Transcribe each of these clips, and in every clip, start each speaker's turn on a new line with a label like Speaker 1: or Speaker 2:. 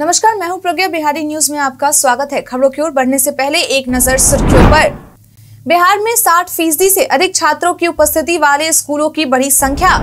Speaker 1: नमस्कार मैं हूं प्रज्ञा बिहारी न्यूज में आपका स्वागत है खबरों की ओर बढ़ने से पहले एक नजर सुर्खियों पर बिहार में 60 फीसदी से अधिक छात्रों की उपस्थिति वाले स्कूलों की बड़ी संख्या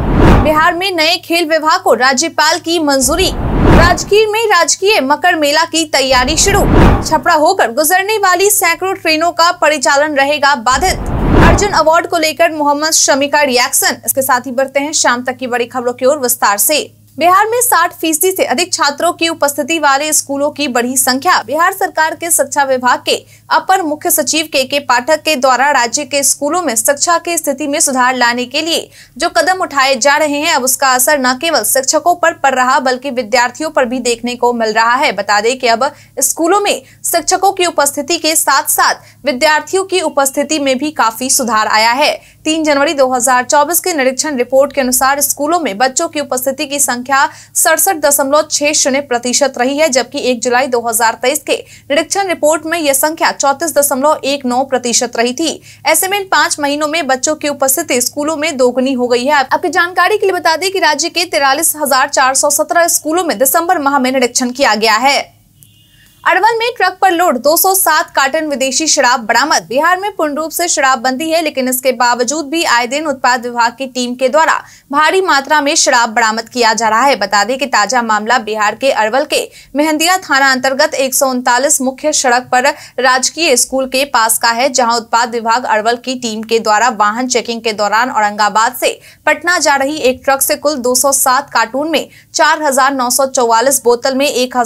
Speaker 1: बिहार में नए खेल विभाग को राज्यपाल की मंजूरी राजगीर में राजकीय मकर मेला की तैयारी शुरू छपरा होकर गुजरने वाली सैकड़ों ट्रेनों का परिचालन रहेगा बाधित अर्जुन अवार्ड को लेकर मोहम्मद शमी का रिएक्शन इसके साथ ही बढ़ते हैं शाम तक की बड़ी खबरों की ओर विस्तार ऐसी बिहार में 60 फीसदी से अधिक छात्रों की उपस्थिति वाले स्कूलों की बड़ी संख्या बिहार सरकार के शिक्षा विभाग के अपर मुख्य सचिव के के पाठक के द्वारा राज्य के स्कूलों में शिक्षा की स्थिति में सुधार लाने के लिए जो कदम उठाए जा रहे हैं अब उसका असर न केवल शिक्षकों पर पड़ रहा बल्कि विद्यार्थियों पर भी देखने को मिल रहा है बता दें कि अब स्कूलों में शिक्षकों की उपस्थिति के साथ साथ विद्यार्थियों की उपस्थिति में भी काफी सुधार आया है तीन जनवरी 2024 के निरीक्षण रिपोर्ट के अनुसार स्कूलों में बच्चों की उपस्थिति की संख्या सड़सठ दशमलव छह शून्य प्रतिशत रही है जबकि 1 जुलाई 2023 के निरीक्षण रिपोर्ट में यह संख्या चौतीस दशमलव एक नौ प्रतिशत रही थी ऐसे में इन पांच महीनों में बच्चों की उपस्थिति स्कूलों में दोगुनी हो गई है आपकी जानकारी के लिए बता दें की राज्य के तिरालीस स्कूलों में दिसंबर माह में निरीक्षण किया गया है अरवल में ट्रक पर लोड 207 कार्टन विदेशी शराब बरामद बिहार में पूर्ण रूप से शराब बंदी है लेकिन इसके बावजूद भी आए दिन उत्पाद विभाग की टीम के द्वारा भारी मात्रा में शराब बरामद किया जा रहा है बता दें कि ताजा मामला बिहार के अरवल के मेहंदिया थाना अंतर्गत एक मुख्य सड़क पर राजकीय स्कूल के पास का है जहाँ उत्पाद विभाग अरवल की टीम के द्वारा वाहन चेकिंग के दौरान औरंगाबाद से पटना जा रही एक ट्रक से कुल दो कार्टून में चार बोतल में एक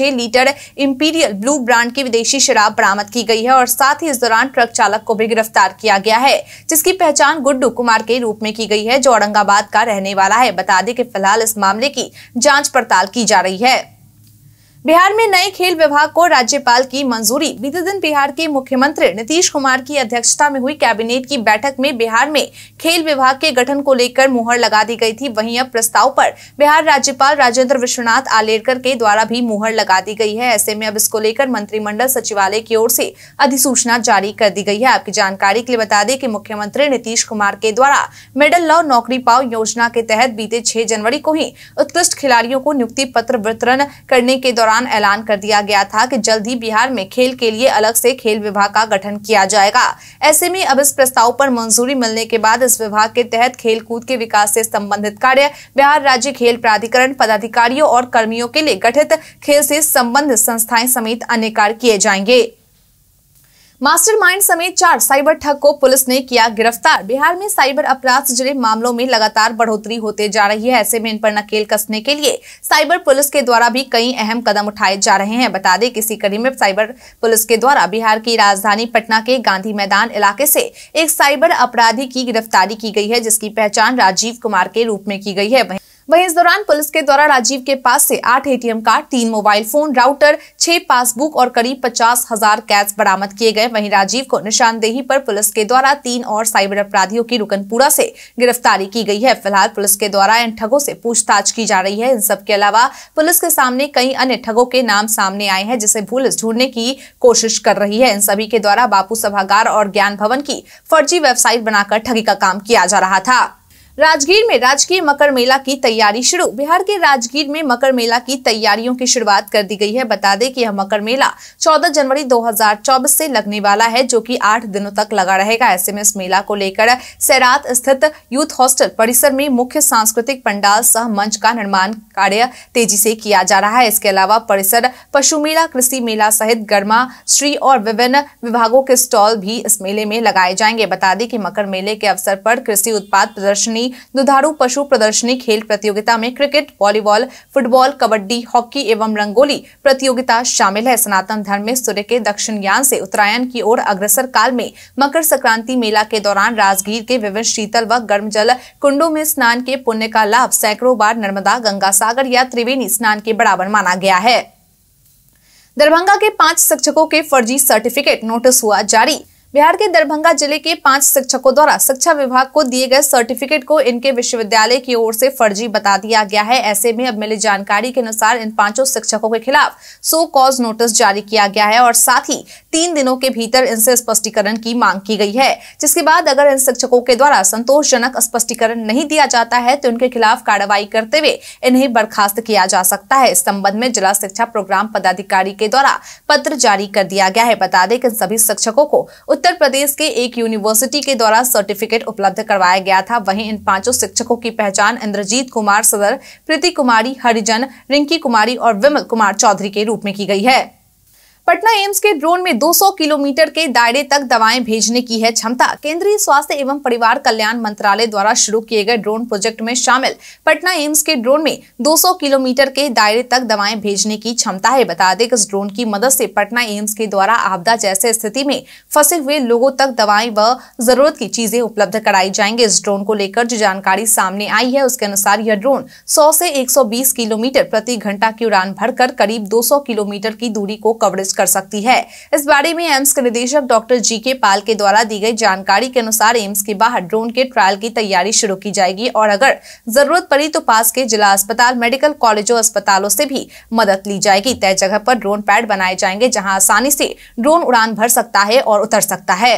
Speaker 1: लीटर इंपीरियल ब्लू ब्रांड की विदेशी शराब बरामद की गई है और साथ ही इस दौरान ट्रक चालक को भी गिरफ्तार किया गया है जिसकी पहचान गुड्डू कुमार के रूप में की गई है जो औरंगाबाद का रहने वाला है बता दें कि फिलहाल इस मामले की जांच पड़ताल की जा रही है बिहार में नए खेल विभाग को राज्यपाल की मंजूरी बीते दिन बिहार के मुख्यमंत्री नीतीश कुमार की अध्यक्षता में हुई कैबिनेट की बैठक में बिहार में खेल विभाग के गठन को लेकर मुहर लगा दी गई थी वहीं अब प्रस्ताव पर बिहार राज्यपाल राजेंद्र विश्वनाथ आलेरकर के द्वारा भी मुहर लगा दी गई है ऐसे में अब इसको लेकर मंत्रिमंडल सचिवालय की ओर से अधिसूचना जारी कर दी गई है आपकी जानकारी के लिए बता दें कि मुख्यमंत्री नीतीश कुमार के द्वारा मेडल लॉ नौकरी पाओ योजना के तहत बीते छह जनवरी को ही उत्कृष्ट खिलाड़ियों को नियुक्ति पत्र वितरण करने के दौरान दौरान ऐलान कर दिया गया था कि जल्द ही बिहार में खेल के लिए अलग से खेल विभाग का गठन किया जाएगा ऐसे में अब इस प्रस्ताव पर मंजूरी मिलने के बाद इस विभाग के तहत खेल कूद के विकास से संबंधित कार्य बिहार राज्य खेल प्राधिकरण पदाधिकारियों और कर्मियों के लिए गठित खेल से संबंधित संस्थाएं समेत अन्य कार्य किए जाएंगे मास्टरमाइंड समेत चार साइबर ठग को पुलिस ने किया गिरफ्तार बिहार में साइबर अपराध से जुड़े मामलों में लगातार बढ़ोतरी होते जा रही है ऐसे में इन पर नकेल कसने के लिए साइबर पुलिस के द्वारा भी कई अहम कदम उठाए जा रहे हैं बता दें किसी कड़ी में साइबर पुलिस के द्वारा बिहार की राजधानी पटना के गांधी मैदान इलाके से एक साइबर अपराधी की गिरफ्तारी की गई है जिसकी पहचान राजीव कुमार के रूप में की गई है वहीं इस दौरान पुलिस के द्वारा राजीव के पास से आठ एटीएम कार्ड तीन मोबाइल फोन राउटर छह पासबुक और करीब पचास हजार कैश बरामद किए गए वहीं राजीव को निशानदेही पर पुलिस के द्वारा तीन और साइबर अपराधियों की रुकनपुरा से गिरफ्तारी की गई है फिलहाल पुलिस के द्वारा इन ठगों से पूछताछ की जा रही है इन सबके अलावा पुलिस के सामने कई अन्य ठगों के नाम सामने आए हैं जिसे पुलिस ढूंढने की कोशिश कर रही है इन सभी के द्वारा बापू सभागार और ज्ञान भवन की फर्जी वेबसाइट बनाकर ठगी का काम किया जा रहा था राजगीर में राजकीय मकर मेला की तैयारी शुरू बिहार के राजगीर में मकर मेला की तैयारियों की शुरुआत कर दी गई है बता दें कि यह मकर मेला 14 जनवरी 2024 से लगने वाला है जो कि 8 दिनों तक लगा रहेगा ऐसे में इस मेला को लेकर सैरात स्थित यूथ हॉस्टल परिसर में मुख्य सांस्कृतिक पंडाल सह मंच का निर्माण कार्य तेजी से किया जा रहा है इसके अलावा परिसर पशु मेला कृषि मेला सहित गर्मा श्री और विभिन्न विभागों के स्टॉल भी इस मेले में लगाए जाएंगे बता दें कि मकर मेले के अवसर पर कृषि उत्पाद प्रदर्शनी प्रदर्शनी दुधारू पशु प्रदर्शनी खेल प्रतियोगिता में cricket volleyball football kabaddi hockey एवं रंगोली प्रतियोगिता शामिल है सनातन धर्म में सूर्य के दक्षिण ज्ञान से उत्तरायण की ओर अग्रसर काल में मकर संक्रांति मेला के दौरान राजगीर के विभिन्न शीतल व गर्म जल कुंडों में स्नान के पुण्य का लाभ सैकड़ों बार नर्मदा गंगा सागर या त्रिवेणी स्नान के बराबर माना गया है दरभंगा के पांच शिक्षकों के फर्जी सर्टिफिकेट नोटिस हुआ जारी बिहार के दरभंगा जिले के पांच शिक्षकों द्वारा शिक्षा विभाग को दिए गए सर्टिफिकेट को इनके विश्वविद्यालय की ओर से फर्जी बता दिया गया है ऐसे में अब मिली जानकारी के अनुसार इन पांचों शिक्षकों के खिलाफ सो कॉज नोटिस जारी किया गया है और साथ ही तीन दिनों के भीतर इनसे स्पष्टीकरण की मांग की गई है जिसके बाद अगर इन शिक्षकों के द्वारा संतोषजनक स्पष्टीकरण नहीं दिया जाता है तो उनके खिलाफ कार्रवाई करते हुए इन्हें बर्खास्त किया जा सकता है इस संबंध में जिला शिक्षा प्रोग्राम पदाधिकारी के द्वारा पत्र जारी कर दिया गया है बता दें कि इन सभी शिक्षकों को उत्तर प्रदेश के एक यूनिवर्सिटी के द्वारा सर्टिफिकेट उपलब्ध करवाया गया था वहीं इन पांचों शिक्षकों की पहचान इंद्रजीत कुमार सदर प्रीति कुमारी हरिजन रिंकी कुमारी और विमल कुमार चौधरी के रूप में की गई है पटना एम्स के ड्रोन में 200 किलोमीटर के दायरे तक दवाएं भेजने की है क्षमता केंद्रीय स्वास्थ्य एवं परिवार कल्याण मंत्रालय द्वारा शुरू किए गए ड्रोन प्रोजेक्ट में शामिल पटना एम्स के ड्रोन में 200 किलोमीटर के दायरे तक दवाएं भेजने की क्षमता है बता दें कि इस ड्रोन की मदद से पटना एम्स के द्वारा आपदा जैसे स्थिति में फंसे हुए लोगों तक दवाएं व जरूरत की चीजें उपलब्ध कराई जाएंगे इस ड्रोन को लेकर जो जानकारी सामने आई है उसके अनुसार यह ड्रोन सौ से एक किलोमीटर प्रति घंटा की उड़ान भरकर करीब दो किलोमीटर की दूरी को कवरेज कर सकती है इस बारे में एम्स के निदेशक डॉक्टर जी के पाल के द्वारा दी गई जानकारी के अनुसार एम्स के बाहर ड्रोन के ट्रायल की तैयारी शुरू की जाएगी और अगर जरूरत पड़ी तो पास के जिला अस्पताल मेडिकल कॉलेजों अस्पतालों से भी मदद ली जाएगी तय जगह पर ड्रोन पैड बनाए जाएंगे जहाँ आसानी से ड्रोन उड़ान भर सकता है और उतर सकता है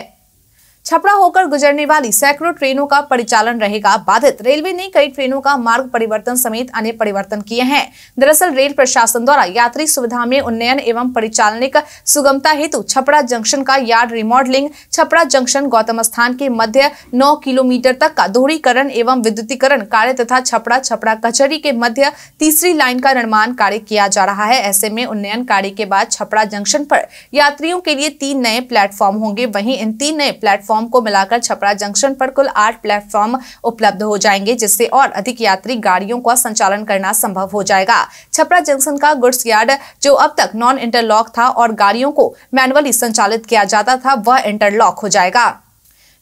Speaker 1: छपरा होकर गुजरने वाली सैकड़ों ट्रेनों का परिचालन रहेगा बाधित रेलवे ने कई ट्रेनों का मार्ग परिवर्तन समेत अन्य परिवर्तन किए हैं दरअसल रेल प्रशासन द्वारा यात्री सुविधा में उन्नयन एवं परिचालनिक सुगमता हेतु छपरा जंक्शन का yard remodelling Chhapra junction Gautam Sthan के मध्य नौ किलोमीटर तक का दोहरीकरण एवं विद्युतीकरण कार्य तथा छपरा छपरा कचहरी के मध्य तीसरी लाइन का निर्माण कार्य किया जा रहा है ऐसे में उन्नयन कार्य के बाद छपरा जंक्शन पर यात्रियों के लिए तीन नए प्लेटफॉर्म होंगे वहीं इन तीन नए प्लेटफॉर्म प्लेटफॉर्म को मिलाकर छपरा जंक्शन पर कुल आठ प्लेटफॉर्म उपलब्ध हो जाएंगे जिससे और अधिक यात्री गाड़ियों का संचालन करना संभव हो जाएगा छपरा जंक्शन का गुड्स यार्ड जो अब तक नॉन इंटरलॉक था और गाड़ियों को मैनुअली संचालित किया जाता था वह इंटरलॉक हो जाएगा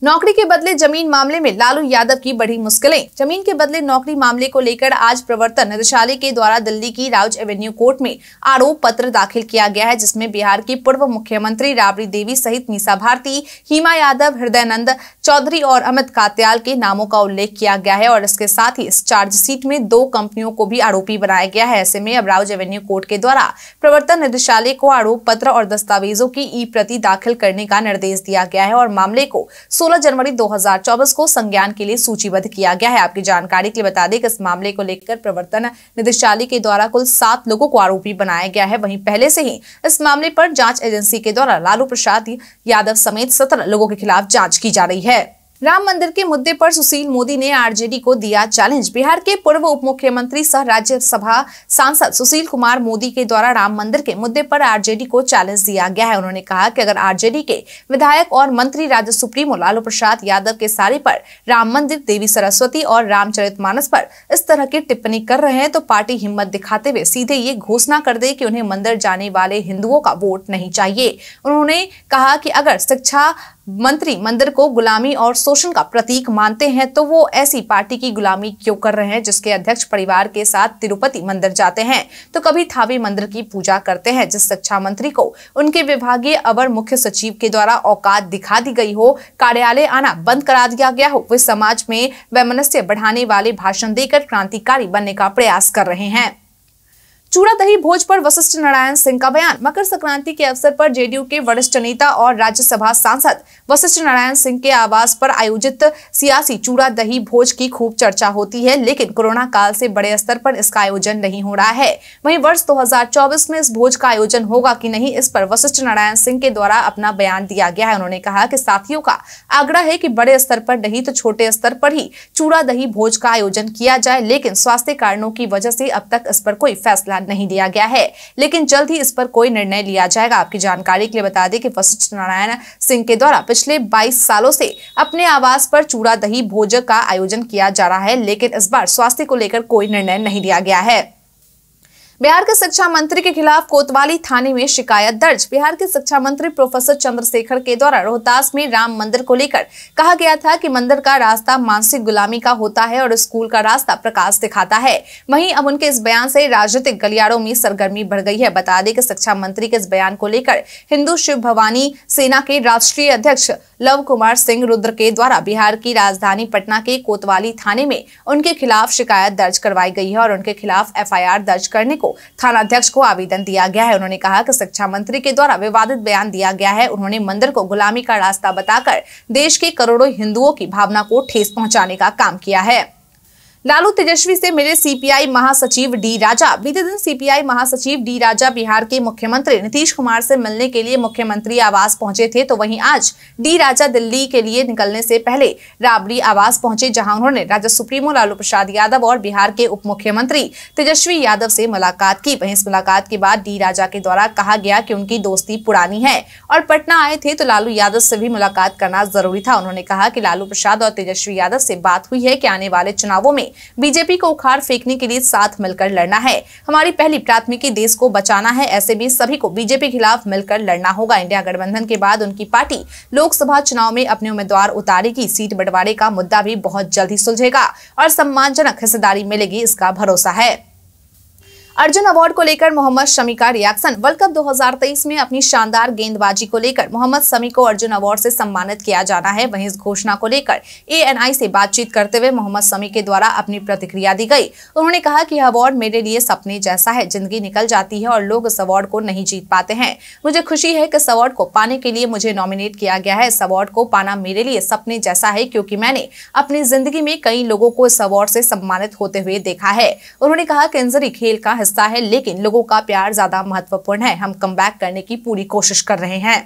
Speaker 1: नौकरी के बदले जमीन मामले में लालू यादव की बड़ी मुश्किलें जमीन के बदले नौकरी मामले को लेकर आज प्रवर्तन निदेशालय के द्वारा दिल्ली की राउज एवेन्यू कोर्ट में आरोप पत्र दाखिल किया गया है जिसमें बिहार की पूर्व मुख्यमंत्री राबड़ी देवी सहित मीसा भारती हीमा यादव हृदयनंद चौधरी और अमित कात्याल के नामों का उल्लेख किया गया है और इसके साथ ही इस चार्जशीट में दो कंपनियों को भी आरोपी बनाया गया है ऐसे में अब राउज एवेन्यू कोर्ट के द्वारा प्रवर्तन निदेशालय को आरोप पत्र और दस्तावेजों की ई प्रति दाखिल करने का निर्देश दिया गया है और मामले को 16 जनवरी 2024 को संज्ञान के लिए सूचीबद्ध किया गया है आपकी जानकारी के लिए बता दें कि इस मामले को लेकर प्रवर्तन निदेशालय के द्वारा कुल सात लोगों को आरोपी बनाया गया है वहीं पहले से ही इस मामले पर जांच एजेंसी के द्वारा लालू प्रसाद यादव समेत सत्रह लोगों के खिलाफ जांच की जा रही है राम मंदिर के मुद्दे पर सुशील मोदी ने आरजेडी को दिया चैलेंज बिहार के पूर्व उप मुख्यमंत्री सह राज्यसभा सांसद सुशील कुमार मोदी के द्वारा राम मंदिर के मुद्दे पर आरजेडी को चैलेंज दिया गया है उन्होंने कहा कि अगर आरजेडी के विधायक और मंत्री राज्य सुप्रीमो लालू प्रसाद यादव के सारे पर राम मंदिर देवी सरस्वती और रामचरित पर इस तरह की टिप्पणी कर रहे हैं तो पार्टी हिम्मत दिखाते हुए सीधे ये घोषणा कर दे की उन्हें मंदिर जाने वाले हिंदुओं का वोट नहीं चाहिए उन्होंने कहा की अगर शिक्षा मंत्री मंदिर को गुलामी और शोषण का प्रतीक मानते हैं तो वो ऐसी पार्टी की गुलामी क्यों कर रहे हैं जिसके अध्यक्ष परिवार के साथ तिरुपति मंदिर जाते हैं तो कभी थावी मंदिर की पूजा करते हैं जिस शिक्षा मंत्री को उनके विभागीय अवर मुख्य सचिव के द्वारा औकात दिखा दी गई हो कार्यालय आना बंद करा दिया गया हो वे समाज में वैमनस्य बढ़ाने वाले भाषण देकर क्रांतिकारी बनने का प्रयास कर रहे हैं चूड़ा दही भोज पर वशिष्ठ नारायण सिंह का बयान मकर संक्रांति के अवसर पर जेडीयू के वरिष्ठ नेता और राज्यसभा सांसद वशिष्ठ नारायण सिंह के आवास पर आयोजित सियासी चूड़ा दही भोज की खूब चर्चा होती है लेकिन कोरोना काल से बड़े स्तर पर इसका आयोजन नहीं हो रहा है वहीं वर्ष 2024 में इस भोज का आयोजन होगा की नहीं इस पर वशिष्ठ नारायण सिंह के द्वारा अपना बयान दिया गया है उन्होंने कहा की साथियों का आग्रह है की बड़े स्तर पर नहीं तो छोटे स्तर पर ही चूड़ा दही भोज का आयोजन किया जाए लेकिन स्वास्थ्य कारणों की वजह से अब तक इस पर कोई फैसला बयान नहीं दिया गया है लेकिन जल्द ही इस पर कोई निर्णय लिया जाएगा आपकी जानकारी के लिए बता दें कि वशिष्ठ नारायण सिंह के द्वारा पिछले बाईस सालों से अपने आवास पर चूड़ा दही भोजक का आयोजन किया जा रहा है लेकिन इस बार स्वास्थ्य को लेकर कोई निर्णय नहीं लिया गया है बिहार के शिक्षा मंत्री के खिलाफ कोतवाली थाने में शिकायत दर्ज बिहार के शिक्षा मंत्री प्रोफेसर चंद्रशेखर के द्वारा रोहतास में राम मंदिर को लेकर कहा गया था कि मंदिर का रास्ता मानसिक गुलामी का होता है और स्कूल का रास्ता प्रकाश दिखाता है वहीं अब उनके इस बयान से राजनीतिक गलियारों में सरगर्मी बढ़ गई है बता दें कि शिक्षा मंत्री के इस बयान को लेकर हिंदू शिव भवानी सेना के राष्ट्रीय अध्यक्ष लव कुमार सिंह रुद्र के द्वारा बिहार की राजधानी पटना के कोतवाली थाने में उनके खिलाफ शिकायत दर्ज करवाई गई है और उनके खिलाफ एफ दर्ज करने को थानाध्यक्ष को आवेदन दिया गया है उन्होंने कहा कि शिक्षा मंत्री के द्वारा विवादित बयान दिया गया है उन्होंने मंदिर को गुलामी का रास्ता बताकर देश के करोड़ों हिंदुओं की भावना को ठेस पहुंचाने का काम किया है लालू तेजस्वी से मिले सीपीआई महासचिव डी राजा बीते दिन सीपीआई महासचिव डी राजा बिहार के मुख्यमंत्री नीतीश कुमार से मिलने के लिए मुख्यमंत्री आवास पहुंचे थे तो वहीं आज डी राजा दिल्ली के लिए निकलने से पहले राबड़ी आवास पहुंचे जहां उन्होंने राजद सुप्रीमो लालू प्रसाद यादव और बिहार के उप मुख्यमंत्री तेजस्वी यादव से मुलाकात की वही इस मुलाकात के बाद डी राजा के द्वारा कहा गया की उनकी दोस्ती पुरानी है और पटना आए थे तो लालू यादव से भी मुलाकात करना जरूरी था उन्होंने कहा की लालू प्रसाद और तेजस्वी यादव से बात हुई है की आने वाले चुनावों में बीजेपी को उखाड़ फेंकने के लिए साथ मिलकर लड़ना है हमारी पहली प्राथमिकी देश को बचाना है ऐसे में सभी को बीजेपी के खिलाफ मिलकर लड़ना होगा इंडिया गठबंधन के बाद उनकी पार्टी लोकसभा चुनाव में अपने उम्मीदवार उतारेगी सीट बंटवारे का मुद्दा भी बहुत जल्द ही सुलझेगा और सम्मानजनक हिस्सेदारी मिलेगी इसका भरोसा है अर्जुन अवार्ड को लेकर मोहम्मद शमी का रिएक्शन वर्ल्ड कप 2023 में अपनी शानदार गेंदबाजी को लेकर मोहम्मद शमी को अर्जुन अवार्ड से सम्मानित किया जाना है वहीं इस घोषणा को लेकर एएनआई से बातचीत करते हुए मोहम्मद शमी के द्वारा अपनी प्रतिक्रिया दी गई उन्होंने कहा कि यह अवार्ड मेरे लिए सपने जैसा है जिंदगी निकल जाती है और लोग इस अवार्ड को नहीं जीत पाते हैं मुझे खुशी है कि इस अवार्ड को पाने के लिए मुझे नॉमिनेट किया गया है इस अवार्ड को पाना मेरे लिए सपने जैसा है क्योंकि मैंने अपनी जिंदगी में कई लोगों को इस अवार्ड से सम्मानित होते हुए देखा है उन्होंने कहा कि इंजरी खेल का हिस्सा है लेकिन लोगों का प्यार ज्यादा महत्वपूर्ण है हम कम करने की पूरी कोशिश कर रहे हैं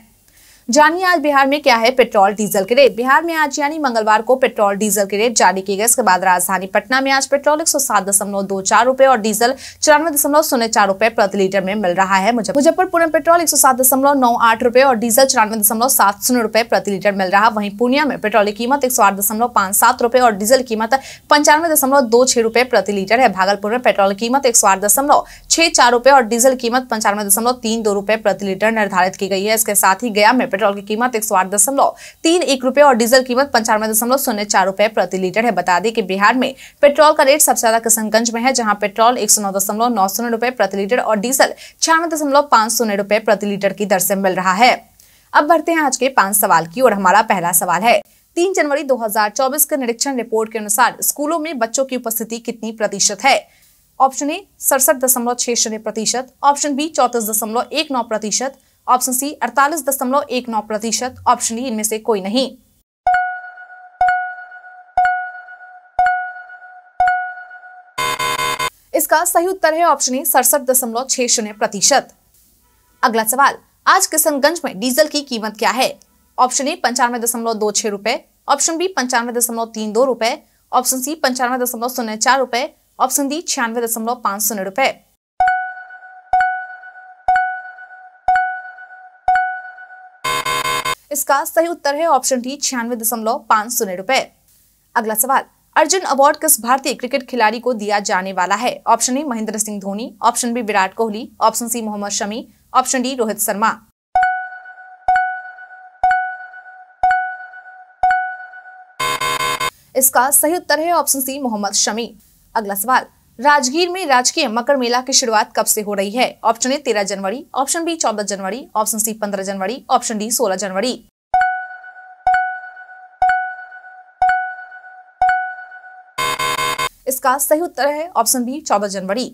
Speaker 1: जानिए आज बिहार में क्या है पेट्रोल डीजल के रेट बिहार में आज यानी मंगलवार को पेट्रोल डीजल के रेट जारी किए गए इसके बाद राजधानी पटना में आज पेट्रोल एक सौ सात दशमलव दो चार और डीजल चौरानवे दशमलव शून्य चार प्रति लीटर में मिल रहा है मुजफ्फरपुर में पेट्रोल एक सौ सात दशमलव नौ आठ और डीजल चौरानवे दशमलव सात शून्य प्रति लीटर मिल रहा वहीं पूर्णिया में पेट्रोल की कीमत एक सौ आठ दशमलव पांच सात और डीजल कीमत पंचानवे दशमलव दो छह रूपए प्रति लीटर है भागलपुर में पेट्रोल की कीमत एक सौ आठ दशमलव छह चार रूपए और डीजल कीमत पंचानवे दशमलव तीन दो रूपए प्रति लीटर निर्धारित की गई है इसके साथ ही गया में पेट्रोल की कीमत एक सौ और डीजल कीमत पंचानवे दशमलव शून्य चार रुपए प्रति लीटर है बता दें कि बिहार में पेट्रोल का रेट सबसे ज्यादा किशनगंज में है जहां पेट्रोल एक रुपए प्रति लीटर और डीजल छियानवे रुपए प्रति लीटर की दर से मिल रहा है अब बढ़ते हैं आज के पांच सवाल की और हमारा पहला सवाल है तीन जनवरी 2024 के निरीक्षण रिपोर्ट के अनुसार स्कूलों में बच्चों की उपस्थिति कितनी प्रतिशत है ऑप्शन ए सड़सठ दशमलव छह शून्य प्रतिशत ऑप्शन बी चौतीस दशमलव एक नौ प्रतिशत ऑप्शन सी अड़तालीस दशमलव एक नौ प्रतिशत ऑप्शन डी इनमें से कोई नहीं इसका सही उत्तर है ऑप्शन ए सड़सठ दशमलव छह शून्य प्रतिशत अगला सवाल आज किशनगंज में डीजल की कीमत क्या है ऑप्शन ए पंचानवे दशमलव दो छह रुपए ऑप्शन बी पंचानवे दशमलव तीन दो रुपए ऑप्शन सी पंचानवे दशमलव शून्य चार रुपए ऑप्शन डी छियानवे दशमलव पांच शून्य रुपए इसका सही उत्तर है ऑप्शन डी छियानवे दशमलव पांच शून्य रुपए अगला सवाल अर्जुन अवार्ड किस भारतीय क्रिकेट खिलाड़ी को दिया जाने वाला है option A Mahendra Singh Dhoni option B Virat Kohli option C Mohammed Shami option D Rohit Sharma इसका सही उत्तर है ऑप्शन सी मोहम्मद शमी अगला सवाल राजगीर में राजकीय मकर मेला की शुरुआत कब से हो रही है ऑप्शन ए तेरह जनवरी ऑप्शन बी चौदह जनवरी ऑप्शन सी पंद्रह जनवरी ऑप्शन डी सोलह जनवरी इसका सही उत्तर है ऑप्शन बी चौदह जनवरी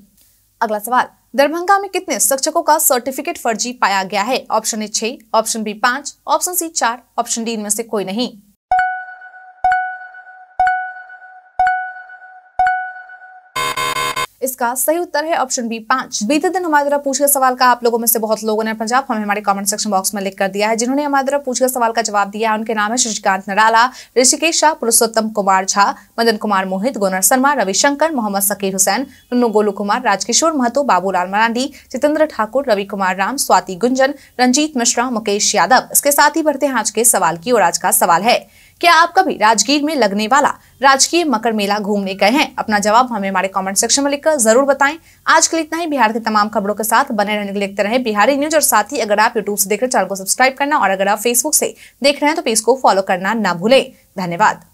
Speaker 1: अगला सवाल दरभंगा में कितने शिक्षकों का सर्टिफिकेट फर्जी पाया गया है ऑप्शन ए छह ऑप्शन बी पांच ऑप्शन सी चार ऑप्शन डी इनमें से कोई नहीं इसका सही उत्तर है ऑप्शन बी पांच बीते दिन हमारे द्वारा पूछे सवाल का आप लोगों में से बहुत लोगों ने पंजाब हमें हमारे कमेंट सेक्शन बॉक्स में लिख कर दिया है जिन्होंने हमारे द्वारा पूछे सवाल का जवाब दिया है उनके नाम है शशिकांत नराला ऋषिकेश शाह पुरुषोत्तम कुमार झा मदन कुमार मोहित गोनर शर्मा रविशंकर मोहम्मद सकीर हुसैन नुनु गोलू कुमार राजकिशोर महतो बाबूलाल मरांडी जितेंद्र ठाकुर रवि कुमार राम स्वाति गुंजन रंजीत मिश्रा मुकेश यादव इसके साथ ही बढ़ते हैं आज के सवाल की और आज का सवाल है क्या आप कभी राजगीर में लगने वाला राजकीय मकर मेला घूमने गए हैं अपना जवाब हमें हमारे कमेंट सेक्शन में लिखकर जरूर बताएं आज के लिए इतना ही बिहार के तमाम खबरों के साथ बने रहने के लिए देखते रहे बिहारी न्यूज और साथ ही अगर आप यूट्यूब से देख रहे चैनल को सब्सक्राइब करना और अगर आप फेसबुक से देख रहे हैं तो पेज को फॉलो करना ना भूलें धन्यवाद